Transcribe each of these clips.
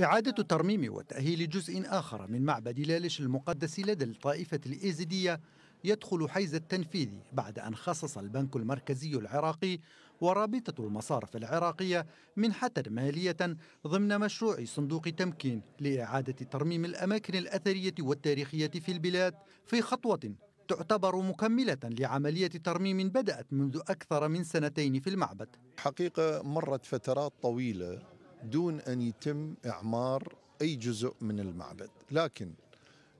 إعادة ترميم وتأهيل جزء آخر من معبد لالش المقدس لدى الطائفة الإيزيدية يدخل حيز التنفيذ بعد أن خصص البنك المركزي العراقي ورابطة المصارف العراقية منحة مالية ضمن مشروع صندوق تمكين لإعادة ترميم الأماكن الأثرية والتاريخية في البلاد في خطوة تعتبر مكملة لعملية ترميم بدأت منذ أكثر من سنتين في المعبد حقيقة مرت فترات طويلة دون أن يتم إعمار أي جزء من المعبد لكن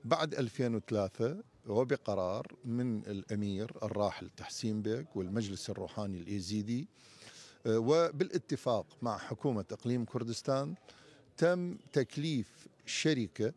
بعد 2003 وبقرار من الأمير الراحل تحسين بيك والمجلس الروحاني الإيزيدي آه، وبالاتفاق مع حكومة إقليم كردستان تم تكليف شركة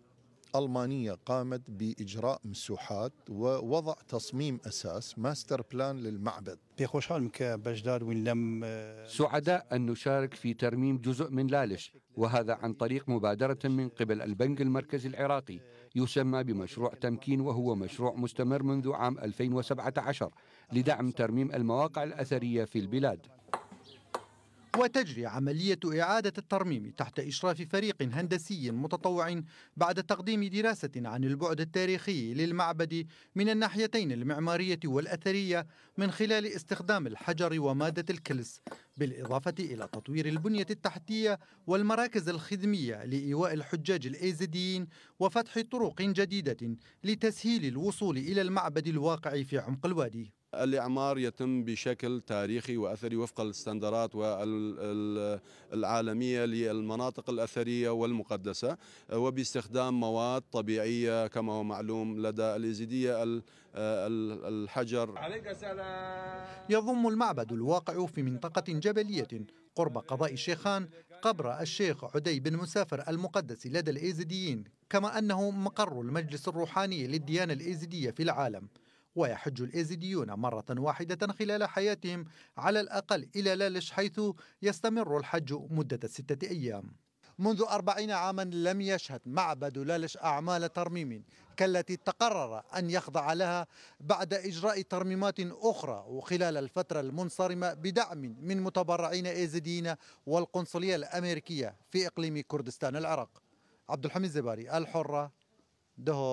ألمانية قامت بإجراء مسوحات ووضع تصميم أساس ماستر بلان للمعبد آه، سعداء أن نشارك في ترميم جزء من لالش وهذا عن طريق مبادرة من قبل البنك المركزي العراقي يسمى بمشروع تمكين وهو مشروع مستمر منذ عام 2017 لدعم ترميم المواقع الأثرية في البلاد وتجري عملية إعادة الترميم تحت إشراف فريق هندسي متطوع بعد تقديم دراسة عن البعد التاريخي للمعبد من الناحيتين المعمارية والأثرية من خلال استخدام الحجر ومادة الكلس بالإضافة إلى تطوير البنية التحتية والمراكز الخدمية لإيواء الحجاج الإيزديين وفتح طرق جديدة لتسهيل الوصول إلى المعبد الواقع في عمق الوادي الإعمار يتم بشكل تاريخي وأثري وفق الستاندرات العالمية للمناطق الأثرية والمقدسة وباستخدام مواد طبيعية كما هو معلوم لدى الإزيدية الحجر عليك سلام يضم المعبد الواقع في منطقة جبلية قرب قضاء الشيخان قبر الشيخ عدي بن مسافر المقدس لدى الإيزيديين كما أنه مقر المجلس الروحاني للديانة الإيزيدية في العالم ويحج الإيزيديون مرة واحدة خلال حياتهم على الأقل إلى لالش حيث يستمر الحج مدة ستة أيام منذ أربعين عاما لم يشهد معبد لالش أعمال ترميم كالتي تقرر أن يخضع لها بعد إجراء ترميمات أخرى وخلال الفترة المنصرمة بدعم من متبرعين إيزيديين والقنصلية الأمريكية في إقليم كردستان العراق عبد الحميد زباري الحرة دهور